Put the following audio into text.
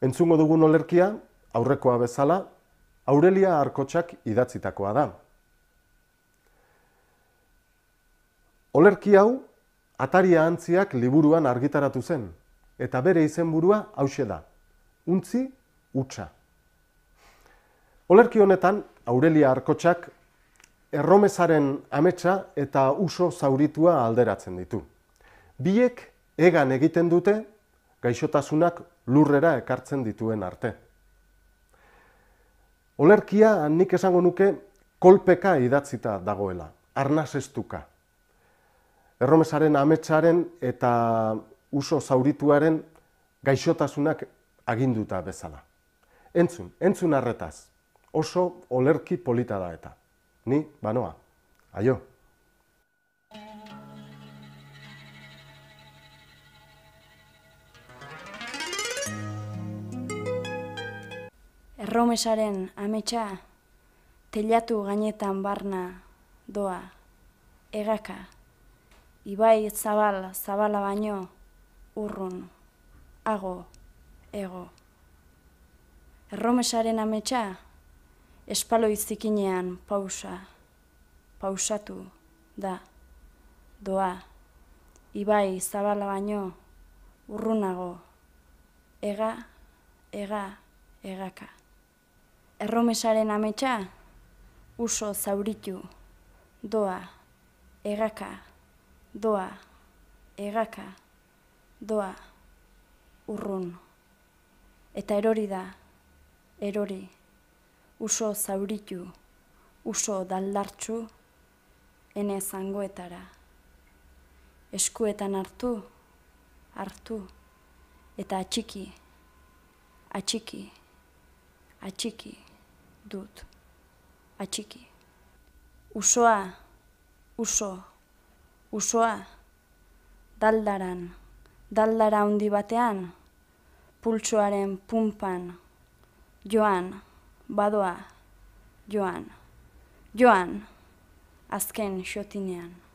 Entzungo dugun olerkia, aurrekoa bezala, Aurelia Arkotxak idatzitakoa da. Olerki hau, ataria antziak liburuan argitaratu zen, eta bere izenburua hause da, untzi utxa. Olerki honetan, Aurelia Arkotxak erromezaren ametsa eta uso zauritua alderatzen ditu. Biek egan egiten dute, gaixotasunak lurrera ekartzen dituen arte. Olerkia nik esango nuke kolpeka idatzita dagoela, arnazestuka. Erromesaren ametsaren eta uso zaurituaren gaixotasunak aginduta bezala. Entzun, entzun arretaz, oso olerki polita da eta. Ni, banoa, aio. Erromesaren ametsa, telatu gainetan barna doa, egaka, ibai zabal zabala baino, urrun, ago, ego. Erromesaren ametsa, espalo izikinean pausa, pausatu, da, doa, ibai zabala baino, urrunago, ega, ega, egaka erromesaren ametsa, uso zauritu, doa, erraka, doa, erraka, doa, urrun. Eta erori da, erori, uso zauritu, uso daldartxu, ene zangoetara. Eskuetan hartu, hartu, eta atxiki, atxiki, atxiki dut. Atxiki. Usoa, uso, usoa, daldaran, daldara handi batean, pultsoaren pumpan, joan, badoa, joan, joan, azken xotinean.